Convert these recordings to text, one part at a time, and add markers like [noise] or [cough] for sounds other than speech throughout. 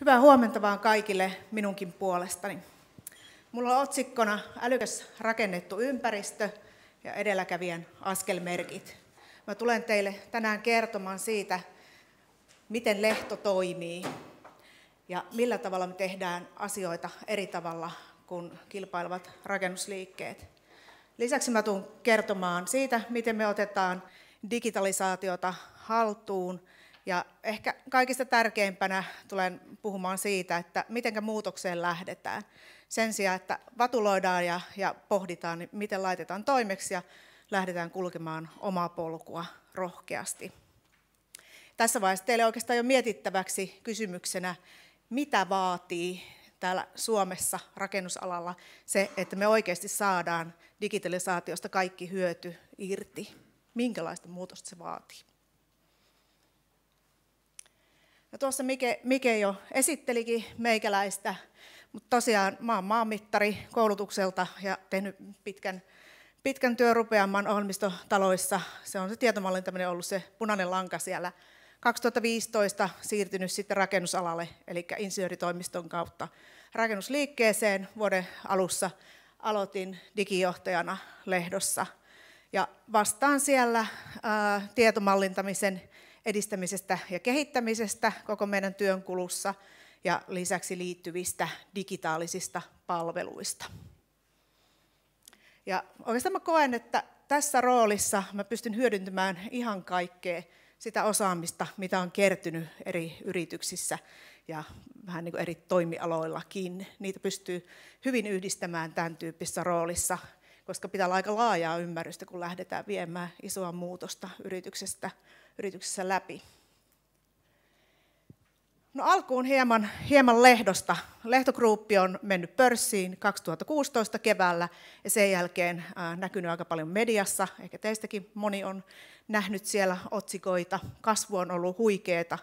Hyvää huomenta vaan kaikille minunkin puolestani. Mulla on otsikkona älykäs rakennettu ympäristö ja edelläkävijän askelmerkit. Mä tulen teille tänään kertomaan siitä, miten lehto toimii ja millä tavalla me tehdään asioita eri tavalla kuin kilpailevat rakennusliikkeet. Lisäksi mä tulen kertomaan siitä, miten me otetaan digitalisaatiota haltuun – ja ehkä kaikista tärkeimpänä tulen puhumaan siitä, että miten muutokseen lähdetään. Sen sijaan, että vatuloidaan ja, ja pohditaan, niin miten laitetaan toimeksi ja lähdetään kulkemaan omaa polkua rohkeasti. Tässä vaiheessa teille oikeastaan jo mietittäväksi kysymyksenä, mitä vaatii täällä Suomessa rakennusalalla se, että me oikeasti saadaan digitalisaatiosta kaikki hyöty irti. Minkälaista muutosta se vaatii? No tuossa Mike, Mike jo esittelikin meikäläistä, mutta tosiaan mä oon maanmittari koulutukselta ja tehnyt pitkän, pitkän työrupeamman ohjelmistotaloissa. Se on se tietomallintaminen ollut se punainen lanka siellä. 2015 siirtynyt sitten rakennusalalle, eli insinööritoimiston kautta rakennusliikkeeseen. Vuoden alussa aloitin digijohtajana lehdossa. Ja vastaan siellä ää, tietomallintamisen edistämisestä ja kehittämisestä koko meidän työn kulussa ja lisäksi liittyvistä digitaalisista palveluista. Ja oikeastaan mä koen, että tässä roolissa mä pystyn hyödyntämään ihan kaikkea sitä osaamista, mitä on kertynyt eri yrityksissä ja vähän niin kuin eri toimialoillakin. Niitä pystyy hyvin yhdistämään tämän tyyppisessä roolissa, koska pitää olla aika laajaa ymmärrystä, kun lähdetään viemään isoa muutosta yrityksestä yrityksessä läpi. No alkuun hieman, hieman lehdosta. Lehtogruppi on mennyt pörssiin 2016 keväällä ja sen jälkeen näkynyt aika paljon mediassa. Ehkä teistäkin moni on nähnyt siellä otsikoita. Kasvu on ollut huikeeta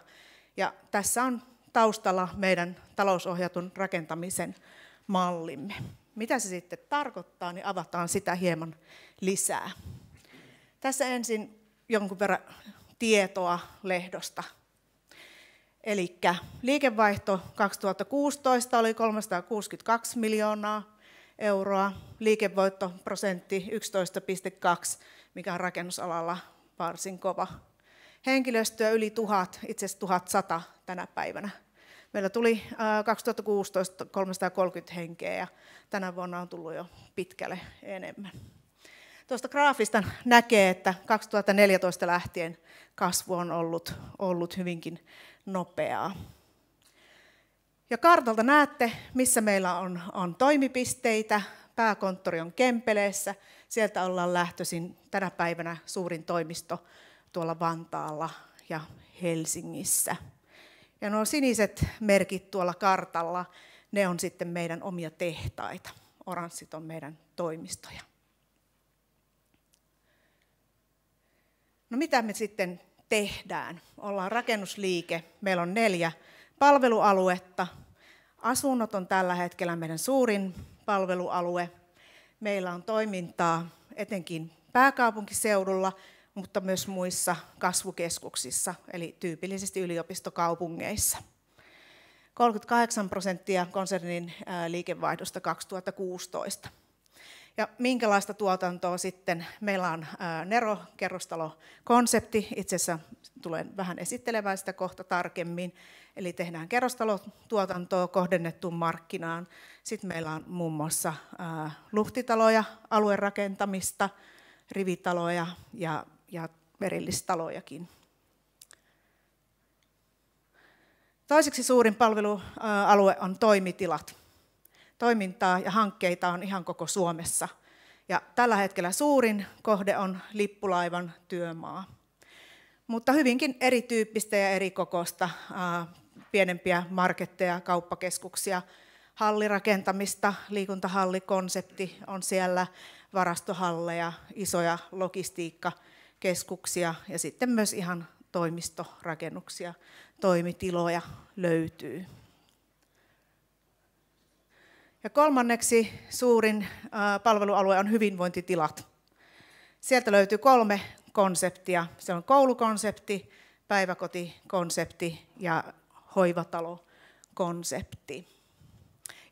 ja tässä on taustalla meidän talousohjatun rakentamisen mallimme. Mitä se sitten tarkoittaa, niin avataan sitä hieman lisää. Tässä ensin jonkun verran tietoa lehdosta. Eli liikevaihto 2016 oli 362 miljoonaa euroa, liikevoittoprosentti 11,2, mikä on rakennusalalla varsin kova. Henkilöstöä yli tuhat, itse asiassa 1100 tänä päivänä. Meillä tuli 2016 äh, 330 henkeä ja tänä vuonna on tullut jo pitkälle enemmän. Tuosta graafista näkee, että 2014 lähtien kasvu on ollut, ollut hyvinkin nopeaa. Ja kartalta näette, missä meillä on, on toimipisteitä. Pääkonttori on Kempeleessä. Sieltä ollaan lähtöisin tänä päivänä suurin toimisto tuolla Vantaalla ja Helsingissä. Ja nuo siniset merkit tuolla kartalla, ne on sitten meidän omia tehtaita. Oranssit on meidän toimistoja. No mitä me sitten tehdään? Ollaan rakennusliike, meillä on neljä palvelualuetta. Asunnot on tällä hetkellä meidän suurin palvelualue. Meillä on toimintaa etenkin pääkaupunkiseudulla, mutta myös muissa kasvukeskuksissa, eli tyypillisesti yliopistokaupungeissa. 38 prosenttia konsernin liikevaihdosta 2016. Ja minkälaista tuotantoa sitten? Meillä on Nero kerrostalokonsepti. Itse asiassa tulen vähän esittelemään sitä kohta tarkemmin. Eli tehdään kerrostalotuotantoa kohdennettuun markkinaan. Sitten meillä on muun muassa luhtitaloja, aluerakentamista, rivitaloja ja, ja merillistalojakin. Toiseksi suurin palvelualue on toimitilat toimintaa ja hankkeita on ihan koko Suomessa. Ja tällä hetkellä suurin kohde on lippulaivan työmaa. Mutta hyvinkin erityyppistä ja eri kokosta, pienempiä marketteja, kauppakeskuksia, hallirakentamista, liikuntahallikonsepti on siellä, varastohalleja, isoja logistiikkakeskuksia ja sitten myös ihan toimistorakennuksia, toimitiloja löytyy. Ja kolmanneksi suurin palvelualue on hyvinvointitilat. Sieltä löytyy kolme konseptia. Se on koulukonsepti, päiväkotikonsepti ja hoivatalokonsepti.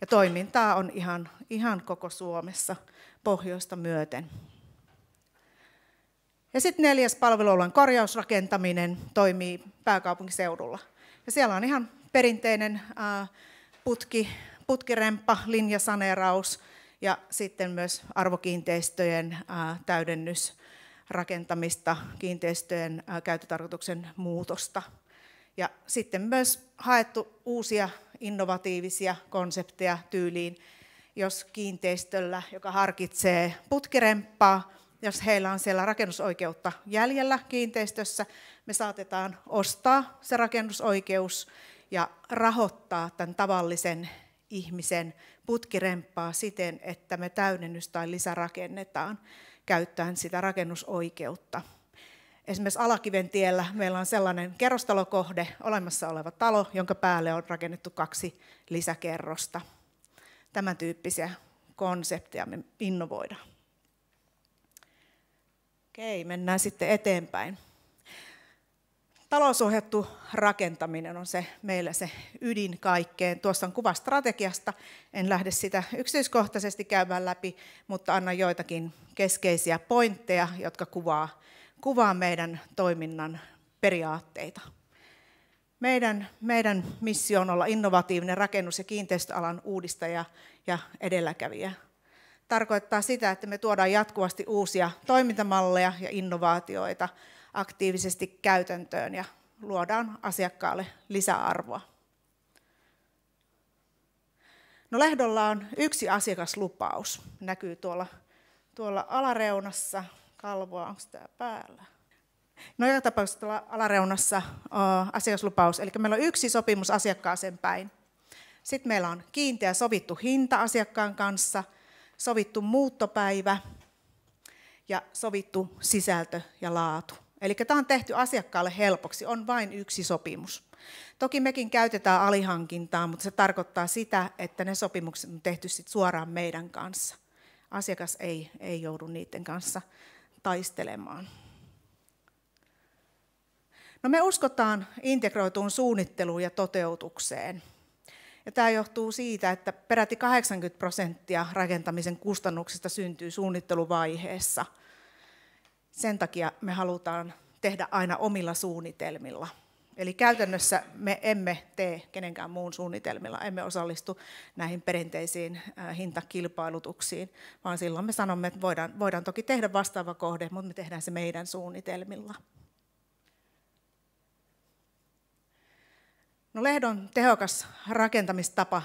Ja toimintaa on ihan, ihan koko Suomessa pohjoista myöten. Ja sitten neljäs palvelualueen korjausrakentaminen toimii pääkaupunkiseudulla. Ja siellä on ihan perinteinen putki, putkirempa, linjasaneeraus ja sitten myös arvokiinteistöjen täydennys rakentamista, kiinteistöjen käyttötarkoituksen muutosta. Ja sitten myös haettu uusia innovatiivisia konsepteja tyyliin, jos kiinteistöllä, joka harkitsee putkiremppaa, jos heillä on siellä rakennusoikeutta jäljellä kiinteistössä, me saatetaan ostaa se rakennusoikeus ja rahoittaa tämän tavallisen ihmisen putkiremppaa siten, että me täydennys- tai lisärakennetaan käyttäen sitä rakennusoikeutta. Esimerkiksi Alakiven tiellä meillä on sellainen kerrostalokohde, olemassa oleva talo, jonka päälle on rakennettu kaksi lisäkerrosta. Tämän tyyppisiä konsepteja me innovoidaan. Okei, mennään sitten eteenpäin. Talousohjattu rakentaminen on se meillä se ydin kaikkeen. Tuossa on kuva strategiasta, en lähde sitä yksityiskohtaisesti käymään läpi, mutta annan joitakin keskeisiä pointteja, jotka kuvaa, kuvaa meidän toiminnan periaatteita. Meidän, meidän missio on olla innovatiivinen rakennus- ja kiinteistöalan uudistaja ja edelläkävijä. Tarkoittaa sitä, että me tuodaan jatkuvasti uusia toimintamalleja ja innovaatioita aktiivisesti käytäntöön ja luodaan asiakkaalle lisäarvoa. No Lehdolla on yksi asiakaslupaus, näkyy tuolla, tuolla alareunassa, kalvoa, onko tämä päällä? No joka tapauksessa tuolla alareunassa uh, asiakaslupaus, eli meillä on yksi sopimus asiakkaaseen päin. Sitten meillä on kiinteä sovittu hinta asiakkaan kanssa, sovittu muuttopäivä ja sovittu sisältö ja laatu. Eli tämä on tehty asiakkaalle helpoksi, on vain yksi sopimus. Toki mekin käytetään alihankintaa, mutta se tarkoittaa sitä, että ne sopimukset on tehty sit suoraan meidän kanssa. Asiakas ei, ei joudu niiden kanssa taistelemaan. No me uskotaan integroituun suunnitteluun ja toteutukseen. Ja tämä johtuu siitä, että peräti 80 prosenttia rakentamisen kustannuksista syntyy suunnitteluvaiheessa – sen takia me halutaan tehdä aina omilla suunnitelmilla. Eli käytännössä me emme tee kenenkään muun suunnitelmilla, emme osallistu näihin perinteisiin hintakilpailutuksiin, vaan silloin me sanomme, että voidaan, voidaan toki tehdä vastaava kohde, mutta me tehdään se meidän suunnitelmilla. No, lehdon tehokas rakentamistapa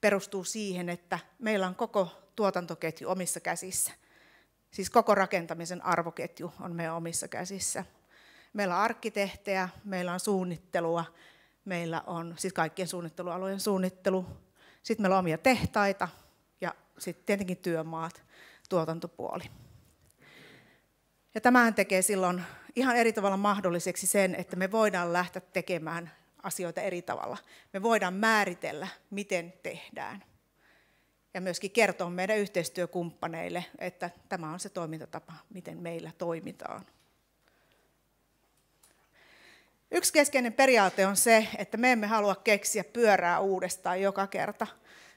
perustuu siihen, että meillä on koko tuotantoketju omissa käsissä. Siis koko rakentamisen arvoketju on meidän omissa käsissä. Meillä on arkkitehtejä, meillä on suunnittelua, meillä on siis kaikkien suunnittelualojen suunnittelu. Sitten meillä on omia tehtaita ja sitten tietenkin työmaat, tuotantopuoli. Ja tämähän tekee silloin ihan eri tavalla mahdolliseksi sen, että me voidaan lähteä tekemään asioita eri tavalla. Me voidaan määritellä, miten tehdään ja myöskin kertoa meidän yhteistyökumppaneille, että tämä on se toimintatapa, miten meillä toimitaan. Yksi keskeinen periaate on se, että me emme halua keksiä pyörää uudestaan joka kerta.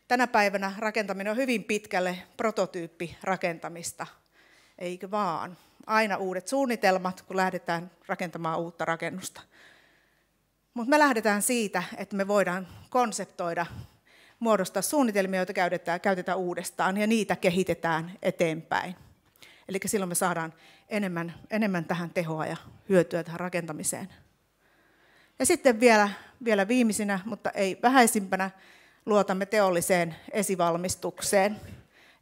Tänä päivänä rakentaminen on hyvin pitkälle prototyyppirakentamista, eikö vaan? Aina uudet suunnitelmat, kun lähdetään rakentamaan uutta rakennusta. Mutta me lähdetään siitä, että me voidaan konseptoida muodostaa suunnitelmia, joita käytetään, käytetään uudestaan ja niitä kehitetään eteenpäin. Eli silloin me saadaan enemmän, enemmän tähän tehoa ja hyötyä tähän rakentamiseen. Ja sitten vielä, vielä viimeisinä, mutta ei vähäisimpänä, luotamme teolliseen esivalmistukseen.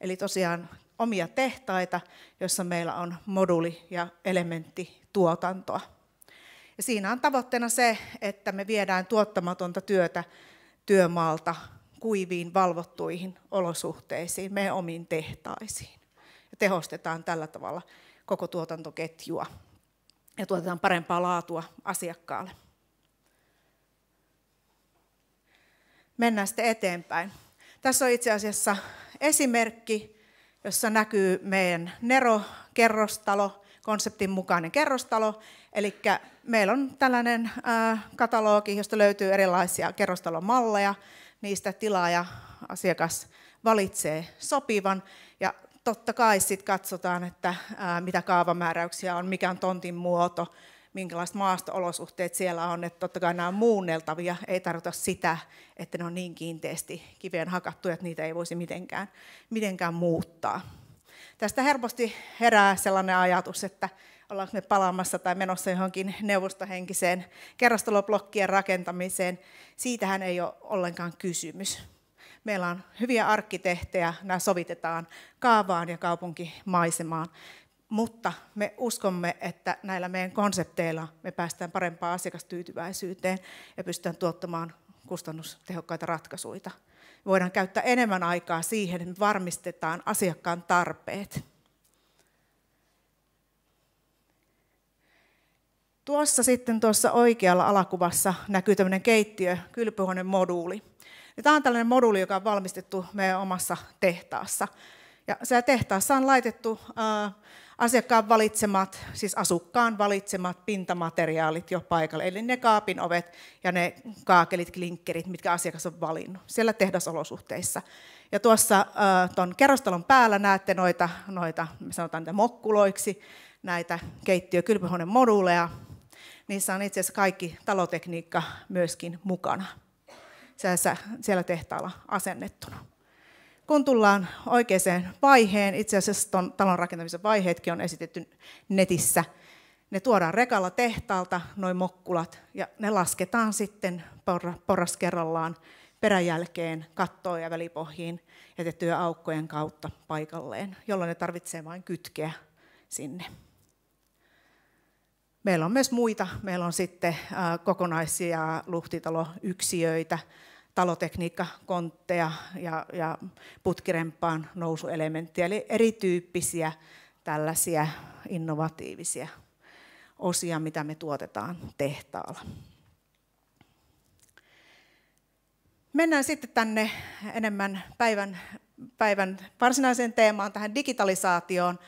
Eli tosiaan omia tehtaita, joissa meillä on moduli- ja elementtituotantoa. Ja siinä on tavoitteena se, että me viedään tuottamatonta työtä työmaalta kuiviin, valvottuihin olosuhteisiin, meidän omiin tehtaisiin. Ja tehostetaan tällä tavalla koko tuotantoketjua ja tuotetaan parempaa laatua asiakkaalle. Mennään sitten eteenpäin. Tässä on itse asiassa esimerkki, jossa näkyy meidän Nero-kerrostalo, konseptin mukainen kerrostalo. Eli meillä on tällainen katalogi, josta löytyy erilaisia kerrostalomalleja niistä tilaaja, asiakas valitsee sopivan ja totta kai sitten katsotaan, että ää, mitä kaavamääräyksiä on, mikä on tontin muoto, minkälaiset maasto-olosuhteet siellä on, että totta kai nämä on muunneltavia, ei tarvita sitä, että ne on niin kiinteästi kiveen hakattu, että niitä ei voisi mitenkään, mitenkään muuttaa. Tästä helposti herää sellainen ajatus, että ollaanko me palaamassa tai menossa johonkin neuvostohenkiseen kerrostaloblokkien rakentamiseen. Siitähän ei ole ollenkaan kysymys. Meillä on hyviä arkkitehtejä, nämä sovitetaan kaavaan ja kaupunkimaisemaan, mutta me uskomme, että näillä meidän konsepteilla me päästään parempaan asiakastyytyväisyyteen ja pystytään tuottamaan kustannustehokkaita ratkaisuja. Voidaan käyttää enemmän aikaa siihen, että me varmistetaan asiakkaan tarpeet. Tuossa sitten tuossa oikealla alakuvassa näkyy tämmöinen keittiö, kylpyhuoneen moduuli. Ja tämä on tällainen moduuli, joka on valmistettu meidän omassa tehtaassa. Ja siellä tehtaassa on laitettu ää, äh, asiakkaan valitsemat, siis asukkaan valitsemat pintamateriaalit jo paikalle. Eli ne kaapin ovet ja ne kaakelit, klinkkerit, mitkä asiakas on valinnut siellä tehdasolosuhteissa. Ja tuossa äh, tuon kerrostalon päällä näette noita, noita, me sanotaan niitä mokkuloiksi, näitä keittiö- ja moduuleja, niissä on itse asiassa kaikki talotekniikka myöskin mukana siellä, siellä tehtaalla asennettuna. Kun tullaan oikeaan vaiheen, itse asiassa ton talon rakentamisen vaiheetkin on esitetty netissä, ne tuodaan rekalla tehtaalta, noin mokkulat, ja ne lasketaan sitten porras kerrallaan peräjälkeen kattoon ja välipohjiin jätettyjen aukkojen kautta paikalleen, jolloin ne tarvitsee vain kytkeä sinne. Meillä on myös muita. Meillä on sitten kokonaisia luhtitaloyksiöitä, talotekniikkakontteja ja, ja putkirempaan nousuelementtiä, eli erityyppisiä tällaisia innovatiivisia osia, mitä me tuotetaan tehtaalla. Mennään sitten tänne enemmän päivän, päivän varsinaiseen teemaan, tähän digitalisaatioon,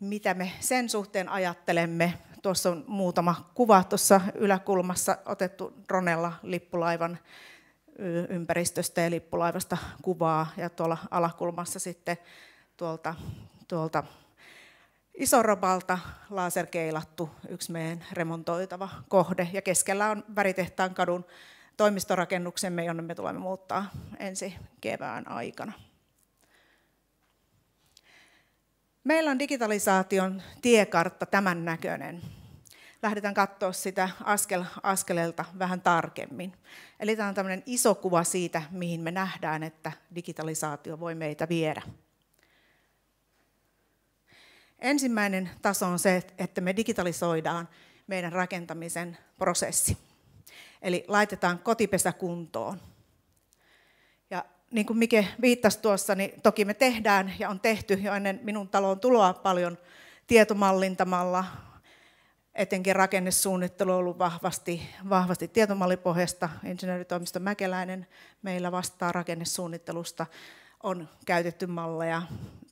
mitä me sen suhteen ajattelemme. Tuossa on muutama kuva tuossa yläkulmassa otettu dronella lippulaivan ympäristöstä ja lippulaivasta kuvaa ja tuolla alakulmassa sitten tuolta, tuolta Isorobalta laserkeilattu yksi meidän remontoitava kohde ja keskellä on väritehtaan kadun toimistorakennuksemme, jonne me tulemme muuttaa ensi kevään aikana. Meillä on digitalisaation tiekartta tämän näköinen. Lähdetään katsoa sitä askel askeleelta vähän tarkemmin. Eli tämä on tämmöinen iso kuva siitä, mihin me nähdään, että digitalisaatio voi meitä viedä. Ensimmäinen taso on se, että me digitalisoidaan meidän rakentamisen prosessi. Eli laitetaan kotipesä kuntoon niin kuin Mike viittasi tuossa, niin toki me tehdään ja on tehty jo ennen minun taloon tuloa paljon tietomallintamalla, etenkin rakennesuunnittelu on ollut vahvasti, vahvasti tietomallipohjasta. Insinööritoimisto Mäkeläinen meillä vastaa rakennesuunnittelusta. On käytetty malleja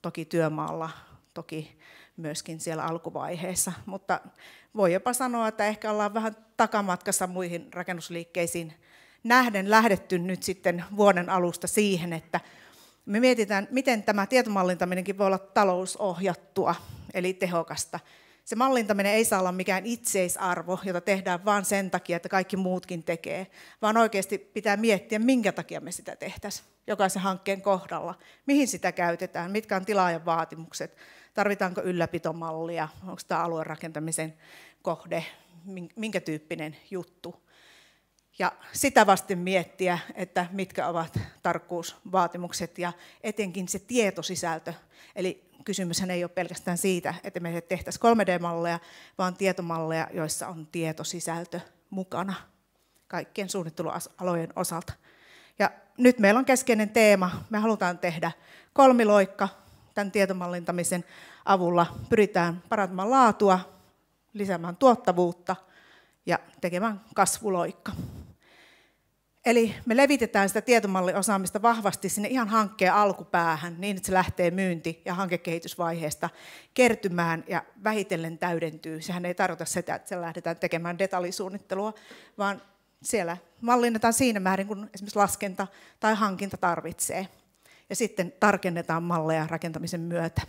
toki työmaalla, toki myöskin siellä alkuvaiheessa, mutta voi jopa sanoa, että ehkä ollaan vähän takamatkassa muihin rakennusliikkeisiin nähden lähdetty nyt sitten vuoden alusta siihen, että me mietitään, miten tämä tietomallintaminenkin voi olla talousohjattua, eli tehokasta. Se mallintaminen ei saa olla mikään itseisarvo, jota tehdään vain sen takia, että kaikki muutkin tekee, vaan oikeasti pitää miettiä, minkä takia me sitä tehtäisiin jokaisen hankkeen kohdalla. Mihin sitä käytetään, mitkä on tilaajan vaatimukset, tarvitaanko ylläpitomallia, onko tämä aluerakentamisen kohde, minkä tyyppinen juttu ja sitä vasten miettiä, että mitkä ovat tarkkuusvaatimukset ja etenkin se tietosisältö. Eli kysymyshän ei ole pelkästään siitä, että me tehtäisiin 3D-malleja, vaan tietomalleja, joissa on tietosisältö mukana kaikkien suunnittelualojen osalta. Ja nyt meillä on keskeinen teema. Me halutaan tehdä kolmiloikka tämän tietomallintamisen avulla. Pyritään parantamaan laatua, lisäämään tuottavuutta – ja tekemään kasvuloikka. Eli me levitetään sitä tietomalliosaamista vahvasti sinne ihan hankkeen alkupäähän niin, että se lähtee myynti- ja hankekehitysvaiheesta kertymään ja vähitellen täydentyy. Sehän ei tarkoita sitä, että siellä lähdetään tekemään detaljisuunnittelua, vaan siellä mallinnetaan siinä määrin, kun esimerkiksi laskenta tai hankinta tarvitsee. Ja sitten tarkennetaan malleja rakentamisen myötä.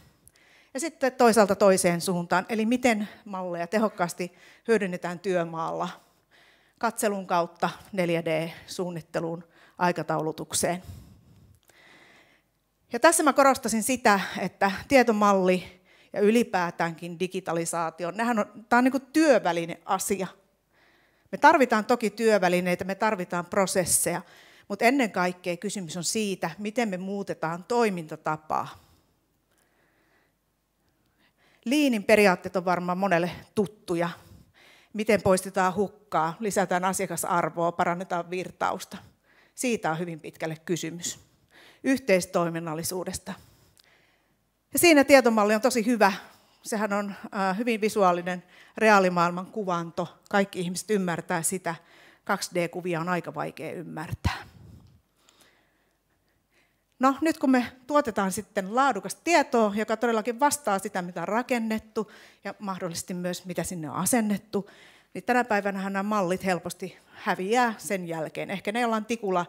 Ja sitten toisaalta toiseen suuntaan, eli miten malleja tehokkaasti hyödynnetään työmaalla – katselun kautta 4D-suunnitteluun, aikataulutukseen. Ja tässä mä korostasin sitä, että tietomalli ja ylipäätäänkin digitalisaatio, on, tämä on niin työväline asia. Me tarvitaan toki työvälineitä, me tarvitaan prosesseja, mutta ennen kaikkea kysymys on siitä, miten me muutetaan toimintatapaa. Liinin periaatteet on varmaan monelle tuttuja miten poistetaan hukkaa, lisätään asiakasarvoa, parannetaan virtausta. Siitä on hyvin pitkälle kysymys. Yhteistoiminnallisuudesta. Ja siinä tietomalli on tosi hyvä. Sehän on äh, hyvin visuaalinen reaalimaailman kuvanto. Kaikki ihmiset ymmärtää sitä. 2D-kuvia on aika vaikea ymmärtää. No nyt kun me tuotetaan sitten laadukasta tietoa, joka todellakin vastaa sitä, mitä on rakennettu ja mahdollisesti myös mitä sinne on asennettu, niin tänä päivänä nämä mallit helposti häviää sen jälkeen. Ehkä ne jollain tikulla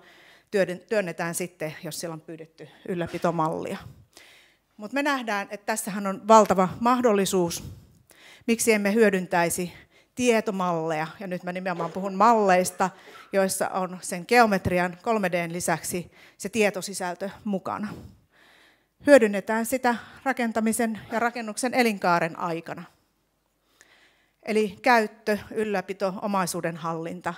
työnnetään sitten, jos siellä on pyydetty ylläpitomallia. Mutta me nähdään, että tässähän on valtava mahdollisuus. Miksi emme hyödyntäisi tietomalleja, ja nyt mä nimenomaan puhun malleista, joissa on sen geometrian 3Dn lisäksi se tietosisältö mukana. Hyödynnetään sitä rakentamisen ja rakennuksen elinkaaren aikana. Eli käyttö, ylläpito, omaisuuden hallinta.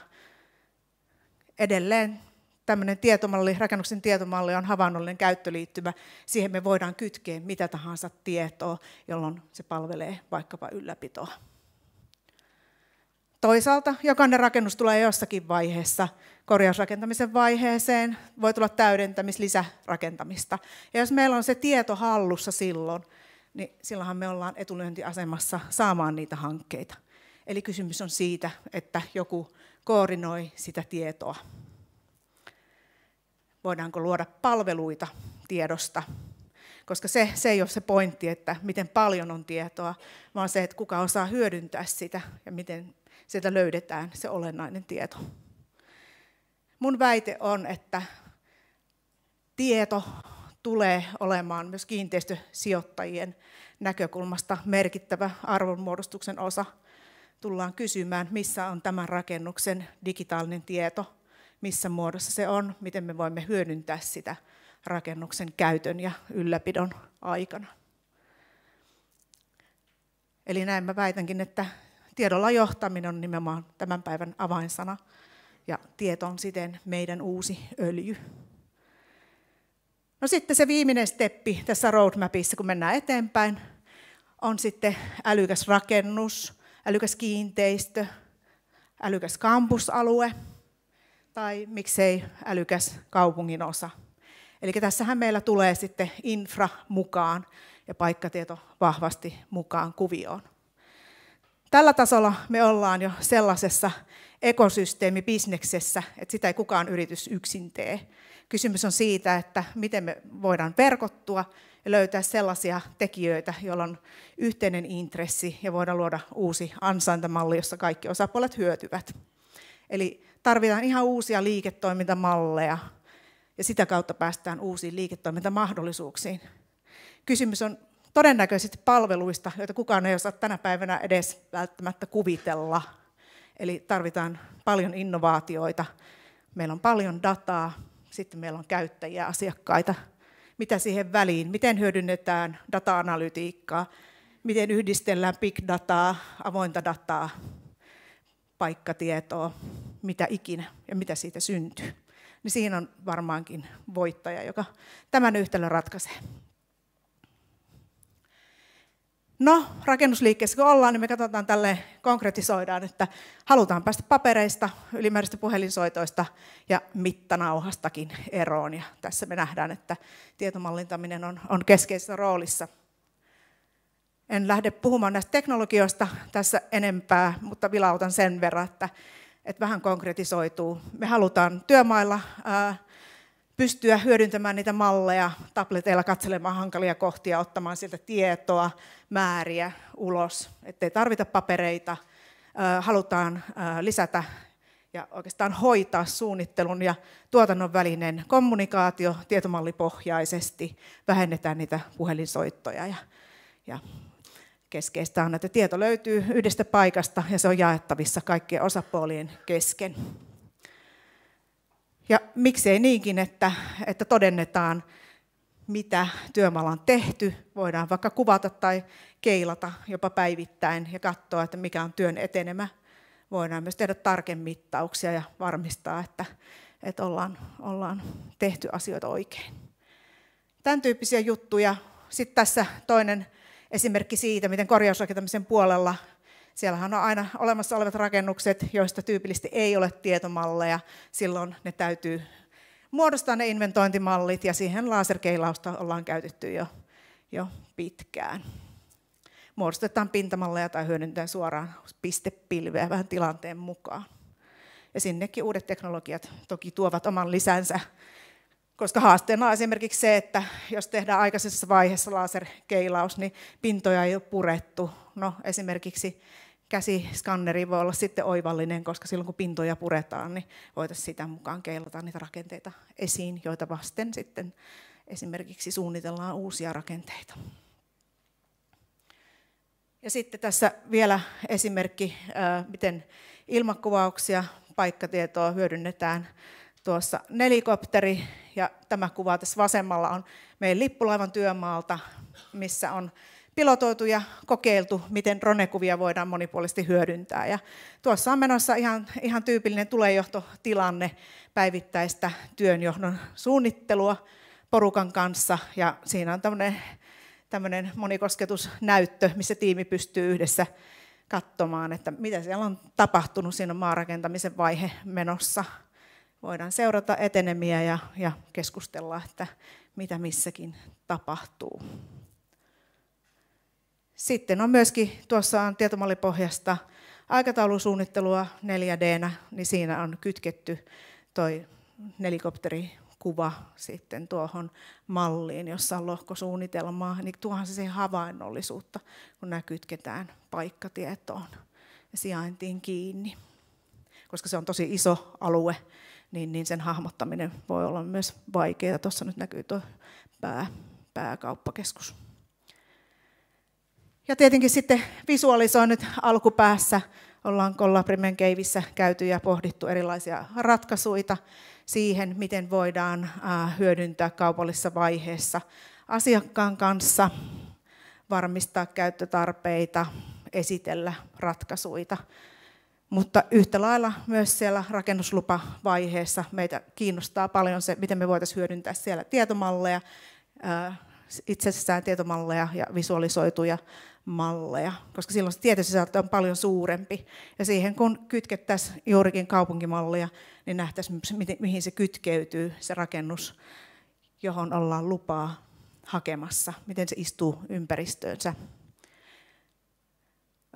Edelleen tämmöinen tietomalli, rakennuksen tietomalli on havainnollinen käyttöliittymä. Siihen me voidaan kytkeä mitä tahansa tietoa, jolloin se palvelee vaikkapa ylläpitoa. Toisaalta jokainen rakennus tulee jossakin vaiheessa korjausrakentamisen vaiheeseen, voi tulla täydentämis-, lisärakentamista. Ja jos meillä on se tieto hallussa silloin, niin silloinhan me ollaan etulyöntiasemassa saamaan niitä hankkeita. Eli kysymys on siitä, että joku koordinoi sitä tietoa. Voidaanko luoda palveluita tiedosta? Koska se, se ei ole se pointti, että miten paljon on tietoa, vaan se, että kuka osaa hyödyntää sitä ja miten sieltä löydetään se olennainen tieto. Mun väite on, että tieto tulee olemaan myös kiinteistösijoittajien näkökulmasta merkittävä arvonmuodostuksen osa. Tullaan kysymään, missä on tämän rakennuksen digitaalinen tieto, missä muodossa se on, miten me voimme hyödyntää sitä rakennuksen käytön ja ylläpidon aikana. Eli näin mä väitänkin, että Tiedolla johtaminen on nimenomaan tämän päivän avainsana, ja tieto on siten meidän uusi öljy. No sitten se viimeinen steppi tässä roadmapissa, kun mennään eteenpäin, on sitten älykäs rakennus, älykäs kiinteistö, älykäs kampusalue tai miksei älykäs osa. Eli tässähän meillä tulee sitten infra mukaan ja paikkatieto vahvasti mukaan kuvioon. Tällä tasolla me ollaan jo sellaisessa ekosysteemibisneksessä, että sitä ei kukaan yritys yksin tee. Kysymys on siitä, että miten me voidaan verkottua ja löytää sellaisia tekijöitä, joilla on yhteinen intressi ja voidaan luoda uusi ansaintamalli, jossa kaikki osapuolet hyötyvät. Eli tarvitaan ihan uusia liiketoimintamalleja ja sitä kautta päästään uusiin liiketoimintamahdollisuuksiin. Kysymys on todennäköisesti palveluista, joita kukaan ei osaa tänä päivänä edes välttämättä kuvitella. Eli tarvitaan paljon innovaatioita. Meillä on paljon dataa, sitten meillä on käyttäjiä, asiakkaita. Mitä siihen väliin? Miten hyödynnetään data-analytiikkaa? Miten yhdistellään big dataa, avointa dataa, paikkatietoa, mitä ikinä ja mitä siitä syntyy? Niin siinä on varmaankin voittaja, joka tämän yhtälön ratkaisee. No, rakennusliikkeessä kun ollaan, niin me katsotaan tälle konkretisoidaan, että halutaan päästä papereista, ylimääräistä puhelinsoitoista ja mittanauhastakin eroon. Ja tässä me nähdään, että tietomallintaminen on, on keskeisessä roolissa. En lähde puhumaan näistä teknologioista tässä enempää, mutta vilautan sen verran, että, että vähän konkretisoituu. Me halutaan työmailla ää, pystyä hyödyntämään niitä malleja, tableteilla katselemaan hankalia kohtia, ottamaan sieltä tietoa, määriä ulos, ettei tarvita papereita, halutaan lisätä ja oikeastaan hoitaa suunnittelun ja tuotannon välinen kommunikaatio tietomallipohjaisesti, vähennetään niitä puhelinsoittoja ja, ja keskeistä on, että tieto löytyy yhdestä paikasta ja se on jaettavissa kaikkien osapuolien kesken. Ja miksei niinkin, että, että todennetaan, mitä työmaalla on tehty. Voidaan vaikka kuvata tai keilata jopa päivittäin ja katsoa, että mikä on työn etenemä. Voidaan myös tehdä mittauksia ja varmistaa, että, että ollaan, ollaan tehty asioita oikein. Tämän tyyppisiä juttuja. Sitten tässä toinen esimerkki siitä, miten korjausrakentamisen puolella Siellähän on aina olemassa olevat rakennukset, joista tyypillisesti ei ole tietomalleja. Silloin ne täytyy muodostaa ne inventointimallit ja siihen laserkeilausta ollaan käytetty jo, jo pitkään. Muodostetaan pintamalleja tai hyödynnetään suoraan pistepilveä vähän tilanteen mukaan. Ja sinnekin uudet teknologiat toki tuovat oman lisänsä, koska haasteena on esimerkiksi se, että jos tehdään aikaisessa vaiheessa laserkeilaus, niin pintoja ei ole purettu. No esimerkiksi käsiskanneri voi olla sitten oivallinen, koska silloin kun pintoja puretaan, niin voitaisiin sitä mukaan keilata niitä rakenteita esiin, joita vasten sitten esimerkiksi suunnitellaan uusia rakenteita. Ja sitten tässä vielä esimerkki, miten ilmakuvauksia, paikkatietoa hyödynnetään tuossa nelikopteri. Ja tämä kuva tässä vasemmalla on meidän lippulaivan työmaalta, missä on pilotoitu ja kokeiltu, miten dronekuvia voidaan monipuolisesti hyödyntää. Ja tuossa on menossa ihan, ihan tyypillinen tulejohtotilanne, päivittäistä työnjohdon suunnittelua porukan kanssa ja siinä on tämmöinen, tämmöinen monikosketusnäyttö, missä tiimi pystyy yhdessä katsomaan, että mitä siellä on tapahtunut. Siinä on maarakentamisen vaihe menossa. Voidaan seurata etenemiä ja, ja keskustella, että mitä missäkin tapahtuu. Sitten on myöskin, tuossa on tietomallipohjasta aikataulusuunnittelua 4 d niin siinä on kytketty toi kuva sitten tuohon malliin, jossa on lohkosuunnitelmaa, niin tuohan se sen havainnollisuutta, kun nämä kytketään paikkatietoon ja sijaintiin kiinni. Koska se on tosi iso alue, niin, niin sen hahmottaminen voi olla myös vaikeaa. Tuossa nyt näkyy tuo pää, pääkauppakeskus. Ja tietenkin sitten visualisoin nyt alkupäässä, ollaan Kollabrimen keivissä käyty ja pohdittu erilaisia ratkaisuja siihen, miten voidaan hyödyntää kaupallisessa vaiheessa asiakkaan kanssa, varmistaa käyttötarpeita, esitellä ratkaisuja. Mutta yhtä lailla myös siellä rakennuslupavaiheessa meitä kiinnostaa paljon se, miten me voitaisiin hyödyntää siellä tietomalleja, itsessään tietomalleja ja visualisoituja malleja, koska silloin se tietosisältö on paljon suurempi. Ja siihen kun kytkettäisiin juurikin kaupunkimallia, niin nähtäisiin, mihin se kytkeytyy, se rakennus, johon ollaan lupaa hakemassa, miten se istuu ympäristöönsä.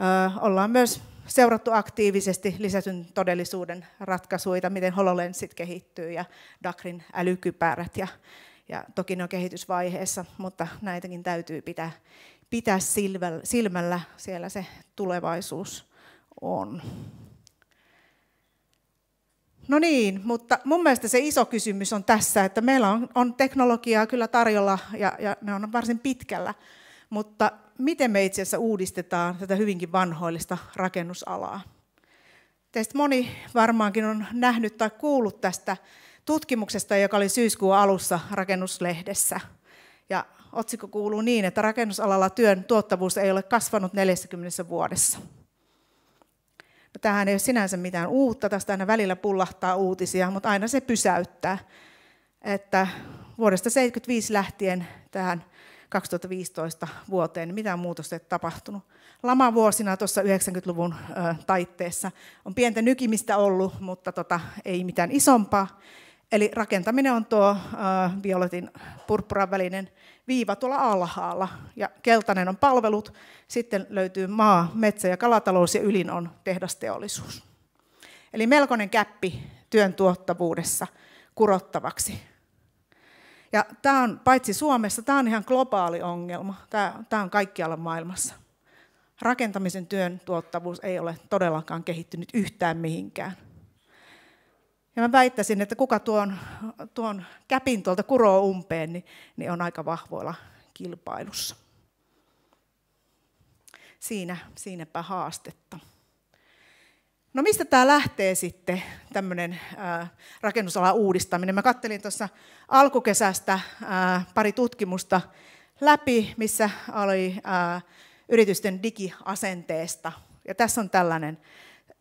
Öö, ollaan myös seurattu aktiivisesti lisätyn todellisuuden ratkaisuja, miten HoloLensit kehittyy ja Dakrin älykypärät ja, ja toki ne on kehitysvaiheessa, mutta näitäkin täytyy pitää pitää silmällä siellä se tulevaisuus on. No niin, mutta mun mielestä se iso kysymys on tässä, että meillä on, on teknologiaa kyllä tarjolla ja, ja ne on varsin pitkällä, mutta miten me itse asiassa uudistetaan tätä hyvinkin vanhoillista rakennusalaa? Teistä moni varmaankin on nähnyt tai kuullut tästä tutkimuksesta, joka oli syyskuun alussa rakennuslehdessä. Ja otsikko kuuluu niin, että rakennusalalla työn tuottavuus ei ole kasvanut 40 vuodessa. No, tähän ei ole sinänsä mitään uutta, tästä aina välillä pullahtaa uutisia, mutta aina se pysäyttää, että vuodesta 1975 lähtien tähän 2015 vuoteen, niin mitään muutosta ei tapahtunut. Lama vuosina tuossa 90-luvun taitteessa on pientä nykimistä ollut, mutta tota, ei mitään isompaa. Eli rakentaminen on tuo äh, violetin purppuran välinen viiva tuolla alhaalla. Ja keltainen on palvelut, sitten löytyy maa, metsä ja kalatalous ja ylin on tehdasteollisuus. Eli melkoinen käppi työn tuottavuudessa kurottavaksi. Ja tämä on paitsi Suomessa, tämä on ihan globaali ongelma. tämä on kaikkialla maailmassa. Rakentamisen työn tuottavuus ei ole todellakaan kehittynyt yhtään mihinkään. Ja mä väittäisin, että kuka tuon, tuon käpin tuolta kuroo umpeen, niin, niin on aika vahvoilla kilpailussa. Siinä, siinäpä haastetta. No mistä tämä lähtee sitten, tämmöinen rakennusalan uudistaminen? Mä kattelin tuossa alkukesästä ää, pari tutkimusta läpi, missä oli ää, yritysten digiasenteesta. Ja tässä on tällainen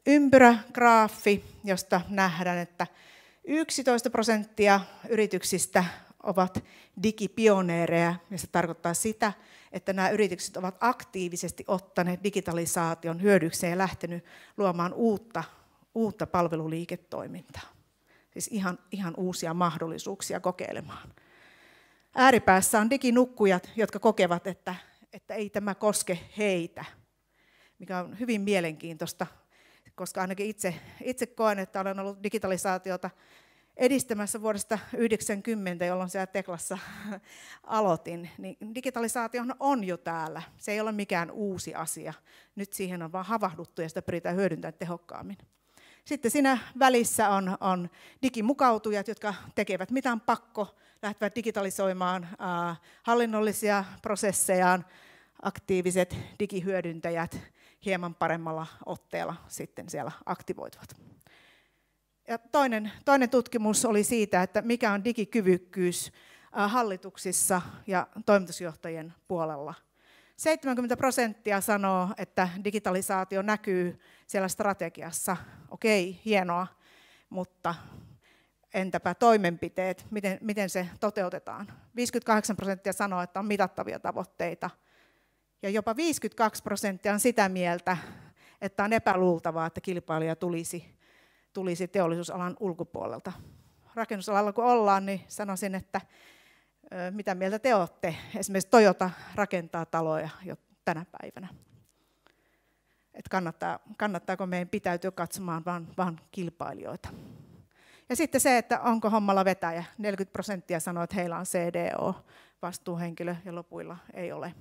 ympyrägraafi, josta nähdään, että 11 prosenttia yrityksistä ovat digipioneereja, ja se tarkoittaa sitä, että nämä yritykset ovat aktiivisesti ottaneet digitalisaation hyödykseen ja lähtenyt luomaan uutta, uutta palveluliiketoimintaa. Siis ihan, ihan uusia mahdollisuuksia kokeilemaan. Ääripäässä on diginukkujat, jotka kokevat, että, että ei tämä koske heitä, mikä on hyvin mielenkiintoista koska ainakin itse, itse koen, että olen ollut digitalisaatiota edistämässä vuodesta 90, jolloin siellä Teklassa [laughs] aloitin, niin digitalisaatio on jo täällä. Se ei ole mikään uusi asia. Nyt siihen on vaan havahduttu ja sitä pyritään hyödyntämään tehokkaammin. Sitten siinä välissä on, on digimukautujat, jotka tekevät mitään pakko, lähtevät digitalisoimaan äh, hallinnollisia prosessejaan, aktiiviset digihyödyntäjät, hieman paremmalla otteella sitten siellä aktivoituvat. Ja toinen, toinen tutkimus oli siitä, että mikä on digikyvykkyys hallituksissa ja toimitusjohtajien puolella. 70 prosenttia sanoo, että digitalisaatio näkyy siellä strategiassa. Okei, hienoa, mutta entäpä toimenpiteet, miten, miten se toteutetaan? 58 prosenttia sanoo, että on mitattavia tavoitteita – ja jopa 52 prosenttia on sitä mieltä, että on epäluultavaa, että kilpailija tulisi, tulisi teollisuusalan ulkopuolelta. Rakennusalalla kun ollaan, niin sanoisin, että mitä mieltä te olette? Esimerkiksi Toyota rakentaa taloja jo tänä päivänä. Et kannattaa, kannattaako meidän pitäytyä katsomaan vain, vain kilpailijoita. Ja sitten se, että onko hommalla vetäjä. 40 prosenttia sanoo, että heillä on CDO, vastuuhenkilö, ja lopuilla ei ole.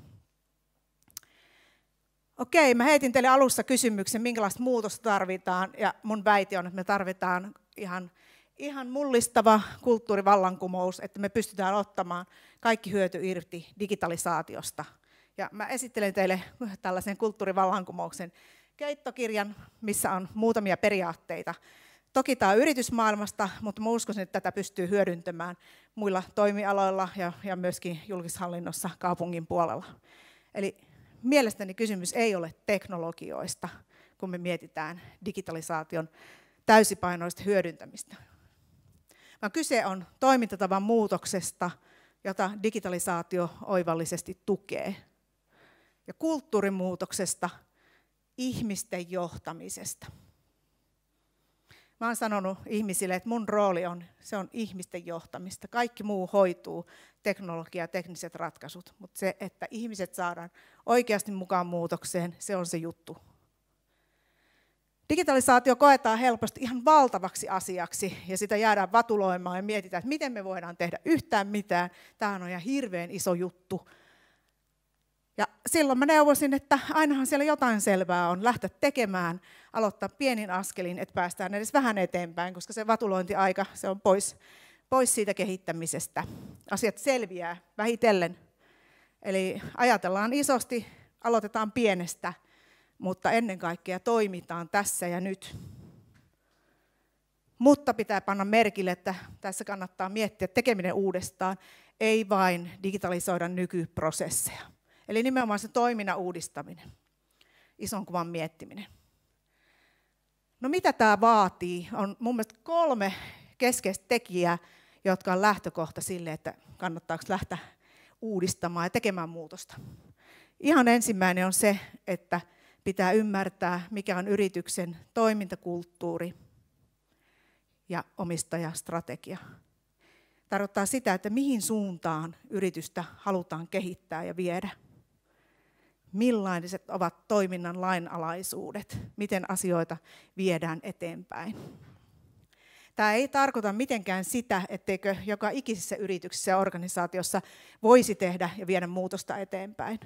Okei, mä heitin teille alussa kysymyksen, minkälaista muutosta tarvitaan, ja mun väite on, että me tarvitaan ihan, ihan mullistava kulttuurivallankumous, että me pystytään ottamaan kaikki hyöty irti digitalisaatiosta. Ja mä esittelen teille tällaisen kulttuurivallankumouksen keittokirjan, missä on muutamia periaatteita. Toki tämä on yritysmaailmasta, mutta mä uskon, että tätä pystyy hyödyntämään muilla toimialoilla ja, ja myöskin julkishallinnossa kaupungin puolella. Eli mielestäni kysymys ei ole teknologioista, kun me mietitään digitalisaation täysipainoista hyödyntämistä, vaan kyse on toimintatavan muutoksesta, jota digitalisaatio oivallisesti tukee, ja kulttuurimuutoksesta, ihmisten johtamisesta. Mä oon sanonut ihmisille, että mun rooli on, se on ihmisten johtamista. Kaikki muu hoituu, teknologia ja tekniset ratkaisut. Mutta se, että ihmiset saadaan oikeasti mukaan muutokseen, se on se juttu. Digitalisaatio koetaan helposti ihan valtavaksi asiaksi ja sitä jäädään vatuloimaan ja mietitään, että miten me voidaan tehdä yhtään mitään. Tämä on ihan hirveän iso juttu. Ja silloin mä neuvosin, että ainahan siellä jotain selvää on lähteä tekemään, aloittaa pienin askelin, että päästään edes vähän eteenpäin, koska se vatulointiaika se on pois, pois siitä kehittämisestä. Asiat selviää vähitellen. Eli ajatellaan isosti, aloitetaan pienestä, mutta ennen kaikkea toimitaan tässä ja nyt. Mutta pitää panna merkille, että tässä kannattaa miettiä tekeminen uudestaan, ei vain digitalisoida nykyprosesseja. Eli nimenomaan se toiminnan uudistaminen, ison kuvan miettiminen. No mitä tämä vaatii? On mun mielestä kolme keskeistä tekijää, jotka on lähtökohta sille, että kannattaako lähteä uudistamaan ja tekemään muutosta. Ihan ensimmäinen on se, että pitää ymmärtää, mikä on yrityksen toimintakulttuuri ja omistajastrategia. Tarkoittaa sitä, että mihin suuntaan yritystä halutaan kehittää ja viedä millaiset ovat toiminnan lainalaisuudet, miten asioita viedään eteenpäin. Tämä ei tarkoita mitenkään sitä, etteikö joka ikisessä yrityksessä ja organisaatiossa voisi tehdä ja viedä muutosta eteenpäin.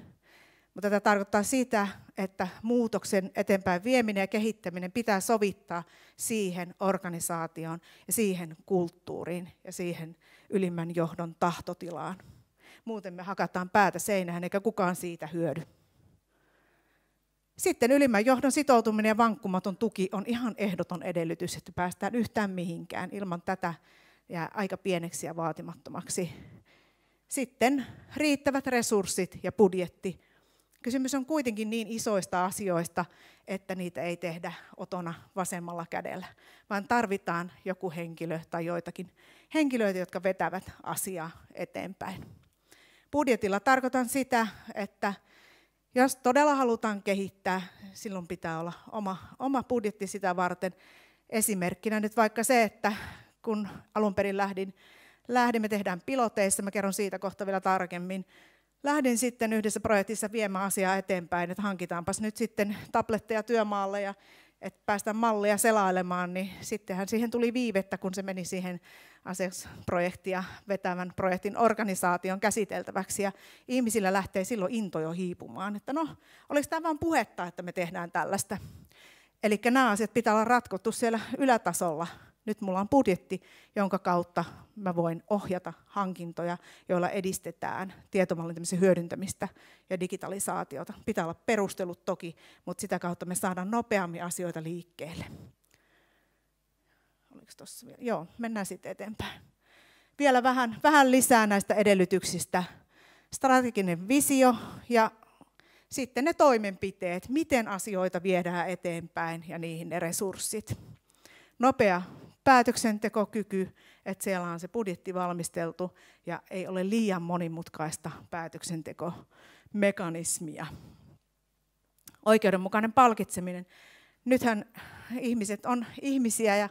Mutta tämä tarkoittaa sitä, että muutoksen eteenpäin vieminen ja kehittäminen pitää sovittaa siihen organisaatioon ja siihen kulttuuriin ja siihen ylimmän johdon tahtotilaan. Muuten me hakataan päätä seinään eikä kukaan siitä hyödy. Sitten ylimmän johdon sitoutuminen ja vankkumaton tuki on ihan ehdoton edellytys, että päästään yhtään mihinkään. Ilman tätä ja aika pieneksi ja vaatimattomaksi. Sitten riittävät resurssit ja budjetti. Kysymys on kuitenkin niin isoista asioista, että niitä ei tehdä otona vasemmalla kädellä, vaan tarvitaan joku henkilö tai joitakin henkilöitä, jotka vetävät asiaa eteenpäin. Budjetilla tarkoitan sitä, että jos todella halutaan kehittää, silloin pitää olla oma, oma budjetti sitä varten. Esimerkkinä nyt vaikka se, että kun alun perin lähdin, lähdimme tehdään piloteissa, mä kerron siitä kohta vielä tarkemmin, lähdin sitten yhdessä projektissa viemään asiaa eteenpäin, että hankitaanpas nyt sitten tabletteja työmaalle ja että päästään mallia selailemaan, niin sittenhän siihen tuli viivettä, kun se meni siihen asex vetävän projektin organisaation käsiteltäväksi ja ihmisillä lähtee silloin into jo hiipumaan, että no, oliko tämä vain puhetta, että me tehdään tällaista. Eli nämä asiat pitää olla ratkottu siellä ylätasolla. Nyt mulla on budjetti, jonka kautta mä voin ohjata hankintoja, joilla edistetään tietomallintamisen hyödyntämistä ja digitalisaatiota. Pitää olla perustelut toki, mutta sitä kautta me saadaan nopeammin asioita liikkeelle oliko tuossa vielä? Joo, mennään sitten eteenpäin. Vielä vähän, vähän lisää näistä edellytyksistä. Strateginen visio ja sitten ne toimenpiteet, miten asioita viedään eteenpäin ja niihin ne resurssit. Nopea päätöksentekokyky, että siellä on se budjetti valmisteltu ja ei ole liian monimutkaista päätöksentekomekanismia. Oikeudenmukainen palkitseminen. Nythän ihmiset on ihmisiä ja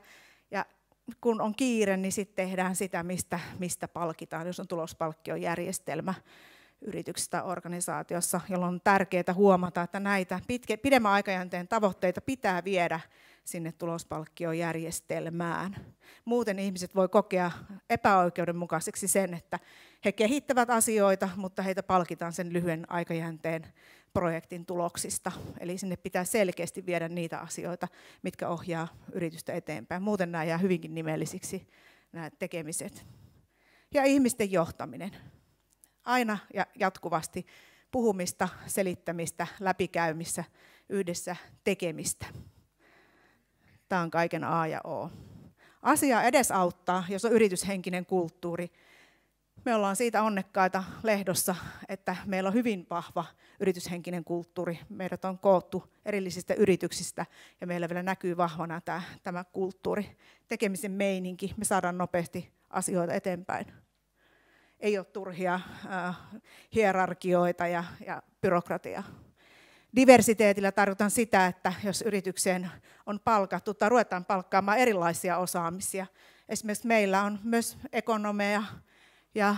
kun on kiire, niin sitten tehdään sitä, mistä, mistä palkitaan, jos on tulospalkkiojärjestelmä yrityksessä tai organisaatiossa, jolloin on tärkeää huomata, että näitä pitke, pidemmän aikajänteen tavoitteita pitää viedä sinne tulospalkkiojärjestelmään. Muuten ihmiset voi kokea epäoikeudenmukaiseksi sen, että he kehittävät asioita, mutta heitä palkitaan sen lyhyen aikajänteen projektin tuloksista. Eli sinne pitää selkeästi viedä niitä asioita, mitkä ohjaa yritystä eteenpäin. Muuten nämä jää hyvinkin nimellisiksi nämä tekemiset. Ja ihmisten johtaminen. Aina ja jatkuvasti puhumista, selittämistä, läpikäymistä, yhdessä tekemistä. Tämä on kaiken A ja O. Asia edesauttaa, jos on yrityshenkinen kulttuuri, me ollaan siitä onnekkaita lehdossa, että meillä on hyvin vahva yrityshenkinen kulttuuri. Meidät on koottu erillisistä yrityksistä ja meillä vielä näkyy vahvana tämä, tämä kulttuuri, tekemisen meininki. Me saadaan nopeasti asioita eteenpäin. Ei ole turhia äh, hierarkioita ja, ja byrokratiaa. Diversiteetillä tarkoitan sitä, että jos yritykseen on palkattu tai ruvetaan palkkaamaan erilaisia osaamisia. Esimerkiksi meillä on myös ekonomeja, ja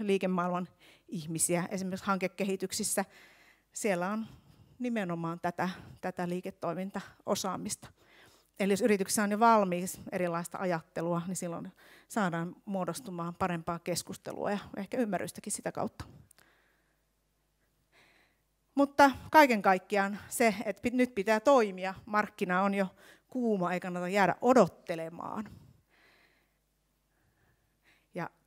liikemaailman ihmisiä esimerkiksi hankekehityksissä. Siellä on nimenomaan tätä, tätä liiketoimintaosaamista. Eli jos yrityksessä on jo valmiiksi erilaista ajattelua, niin silloin saadaan muodostumaan parempaa keskustelua ja ehkä ymmärrystäkin sitä kautta. Mutta kaiken kaikkiaan se, että nyt pitää toimia, markkina on jo kuuma, ei kannata jäädä odottelemaan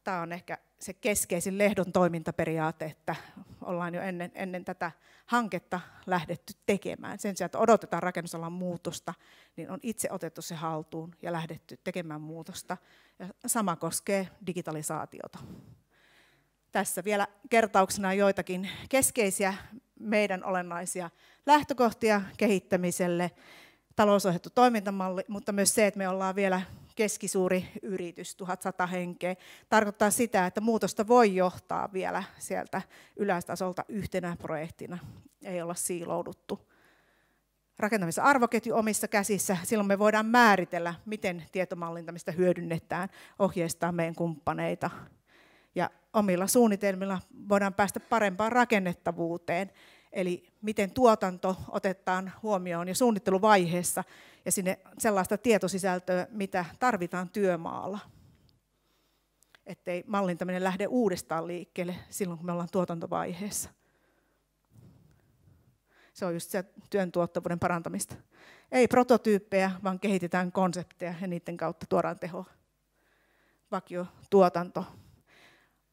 tämä on ehkä se keskeisin lehdon toimintaperiaate, että ollaan jo ennen, ennen tätä hanketta lähdetty tekemään. Sen sijaan, että odotetaan rakennusalan muutosta, niin on itse otettu se haltuun ja lähdetty tekemään muutosta. Ja sama koskee digitalisaatiota. Tässä vielä kertauksena joitakin keskeisiä meidän olennaisia lähtökohtia kehittämiselle, talousohjattu toimintamalli, mutta myös se, että me ollaan vielä keskisuuri yritys, 1100 henkeä, tarkoittaa sitä, että muutosta voi johtaa vielä sieltä ylästasolta yhtenä projektina. Ei olla siilouduttu. Rakentamisen arvoketju omissa käsissä, silloin me voidaan määritellä, miten tietomallintamista hyödynnetään, ohjeistaa meidän kumppaneita. Ja omilla suunnitelmilla voidaan päästä parempaan rakennettavuuteen, eli miten tuotanto otetaan huomioon jo suunnitteluvaiheessa ja sinne sellaista tietosisältöä, mitä tarvitaan työmaalla. Ettei mallintaminen lähde uudestaan liikkeelle silloin, kun me ollaan tuotantovaiheessa. Se on just se työn tuottavuuden parantamista. Ei prototyyppejä, vaan kehitetään konsepteja ja niiden kautta tuodaan tehoa. Vakio tuotanto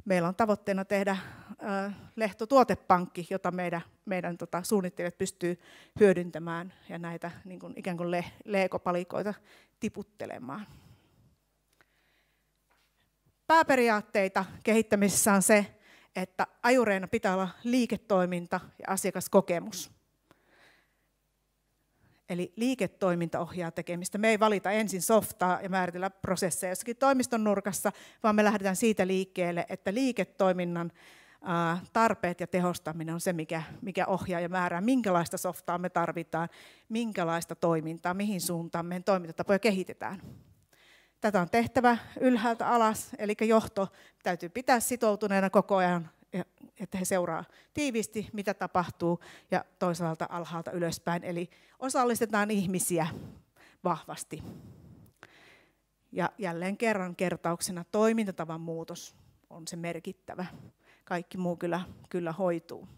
meillä on tavoitteena tehdä lehto lehtotuotepankki, jota meidän, meidän tota, suunnittelijat pystyy hyödyntämään ja näitä niin kuin, ikään kuin le, leekopalikoita tiputtelemaan. Pääperiaatteita kehittämisessä on se, että ajureina pitää olla liiketoiminta ja asiakaskokemus. Eli liiketoiminta ohjaa tekemistä. Me ei valita ensin softaa ja määritellä prosesseja jossakin toimiston nurkassa, vaan me lähdetään siitä liikkeelle, että liiketoiminnan tarpeet ja tehostaminen on se, mikä, mikä ohjaa ja määrää, minkälaista softaa me tarvitaan, minkälaista toimintaa, mihin suuntaan meidän toimintatapoja kehitetään. Tätä on tehtävä ylhäältä alas, eli johto täytyy pitää sitoutuneena koko ajan että he seuraa tiiviisti, mitä tapahtuu, ja toisaalta alhaalta ylöspäin. Eli osallistetaan ihmisiä vahvasti. Ja jälleen kerran kertauksena toimintatavan muutos on se merkittävä. Kaikki muu kyllä, kyllä hoituu.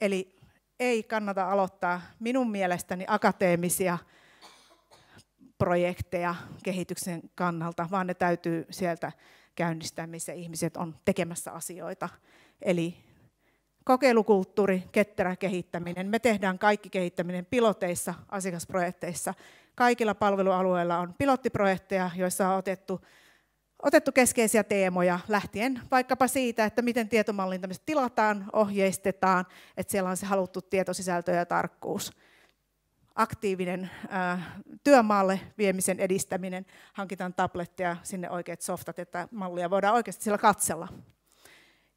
Eli ei kannata aloittaa minun mielestäni akateemisia projekteja kehityksen kannalta, vaan ne täytyy sieltä käynnistää, missä ihmiset on tekemässä asioita. Eli kokeilukulttuuri, ketterä kehittäminen. Me tehdään kaikki kehittäminen piloteissa, asiakasprojekteissa. Kaikilla palvelualueilla on pilottiprojekteja, joissa on otettu, otettu keskeisiä teemoja lähtien vaikkapa siitä, että miten tietomallintamista tilataan, ohjeistetaan, että siellä on se haluttu tietosisältö ja tarkkuus aktiivinen ää, äh, työmaalle viemisen edistäminen, hankitaan tabletteja, sinne oikeat softat, että mallia voidaan oikeasti sillä katsella.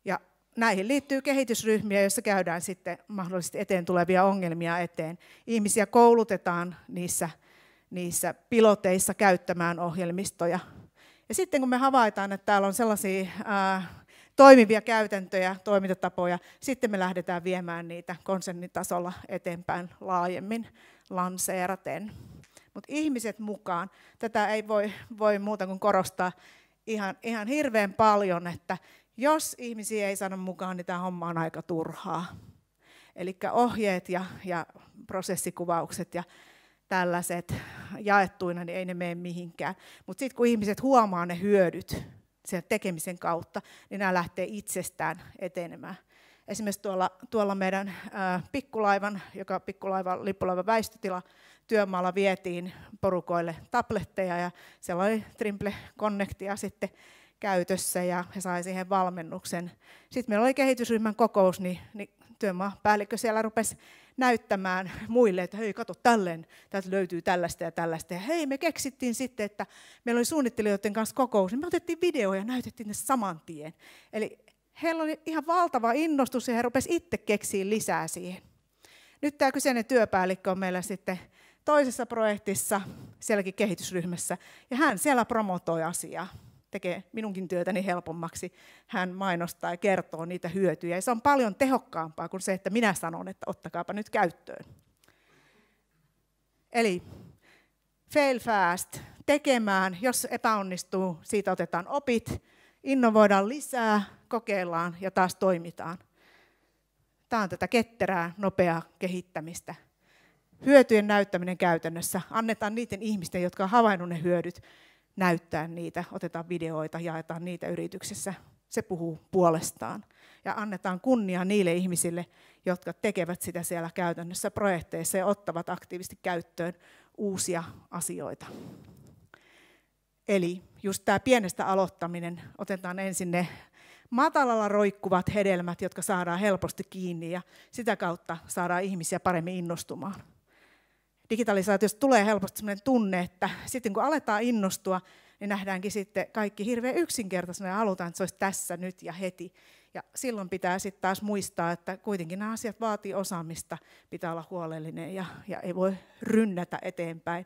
Ja näihin liittyy kehitysryhmiä, joissa käydään sitten mahdollisesti eteen tulevia ongelmia eteen. Ihmisiä koulutetaan niissä, niissä piloteissa käyttämään ohjelmistoja. Ja sitten kun me havaitaan, että täällä on sellaisia ää, äh, toimivia käytäntöjä, toimintatapoja, sitten me lähdetään viemään niitä konsernitasolla eteenpäin laajemmin lanseeraten. Mutta ihmiset mukaan, tätä ei voi, voi muuta kuin korostaa ihan, ihan hirveän paljon, että jos ihmisiä ei saada mukaan, niin tämä homma on aika turhaa. Eli ohjeet ja, ja prosessikuvaukset ja tällaiset jaettuina, niin ei ne mene mihinkään. Mutta sitten kun ihmiset huomaa ne hyödyt sen tekemisen kautta, niin nämä lähtee itsestään etenemään esimerkiksi tuolla, tuolla meidän pikkulaivan, joka pikkulaiva, lippulaiva väistötila työmaalla vietiin porukoille tabletteja ja siellä oli Trimple Connectia sitten käytössä ja he sai siihen valmennuksen. Sitten meillä oli kehitysryhmän kokous, niin, niin työmaapäällikkö siellä rupesi näyttämään muille, että hei, kato tälleen, täältä löytyy tällaista ja tällaista. Ja hei, me keksittiin sitten, että meillä oli suunnittelijoiden kanssa kokous, niin me otettiin video ja näytettiin ne saman tien. Eli heillä oli ihan valtava innostus ja he rupesivat itse keksiä lisää siihen. Nyt tämä kyseinen työpäällikkö on meillä sitten toisessa projektissa, sielläkin kehitysryhmässä, ja hän siellä promotoi asiaa, tekee minunkin työtäni helpommaksi. Hän mainostaa ja kertoo niitä hyötyjä, ja se on paljon tehokkaampaa kuin se, että minä sanon, että ottakaapa nyt käyttöön. Eli fail fast, tekemään, jos epäonnistuu, siitä otetaan opit, innovoidaan lisää, kokeillaan ja taas toimitaan. Tämä on tätä ketterää, nopeaa kehittämistä. Hyötyjen näyttäminen käytännössä. Annetaan niiden ihmisten, jotka ovat havainneet ne hyödyt, näyttää niitä. Otetaan videoita, jaetaan niitä yrityksessä. Se puhuu puolestaan. Ja annetaan kunnia niille ihmisille, jotka tekevät sitä siellä käytännössä projekteissa ja ottavat aktiivisesti käyttöön uusia asioita. Eli just tämä pienestä aloittaminen, otetaan ensin ne matalalla roikkuvat hedelmät, jotka saadaan helposti kiinni ja sitä kautta saadaan ihmisiä paremmin innostumaan. Digitalisaatiosta tulee helposti sellainen tunne, että sitten kun aletaan innostua, niin nähdäänkin sitten kaikki hirveän yksinkertaisena ja halutaan, että se olisi tässä nyt ja heti. Ja silloin pitää sitten taas muistaa, että kuitenkin nämä asiat vaatii osaamista, pitää olla huolellinen ja, ja ei voi rynnätä eteenpäin.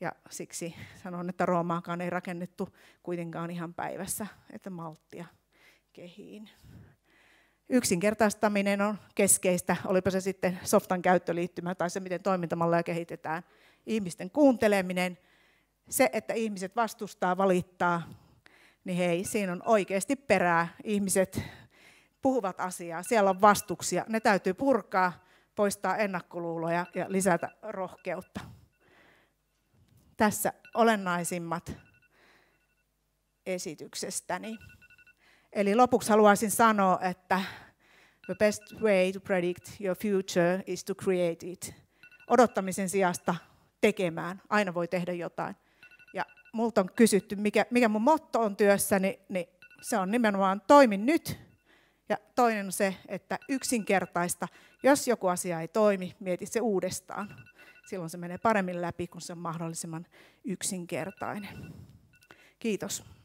Ja siksi sanon, että Roomaakaan ei rakennettu kuitenkaan ihan päivässä, että malttia kehiin. Yksinkertaistaminen on keskeistä, olipa se sitten softan käyttöliittymä tai se, miten toimintamalleja kehitetään. Ihmisten kuunteleminen, se, että ihmiset vastustaa, valittaa, niin hei, siinä on oikeasti perää. Ihmiset puhuvat asiaa, siellä on vastuksia, ne täytyy purkaa, poistaa ennakkoluuloja ja lisätä rohkeutta. Tässä olennaisimmat esityksestäni. Eli lopuksi haluaisin sanoa, että the best way to predict your future is to create it. Odottamisen sijasta tekemään. Aina voi tehdä jotain. Ja multa on kysytty, mikä, mikä mun motto on työssäni, niin se on nimenomaan toimi nyt. Ja toinen on se, että yksinkertaista. Jos joku asia ei toimi, mieti se uudestaan. Silloin se menee paremmin läpi, kun se on mahdollisimman yksinkertainen. Kiitos.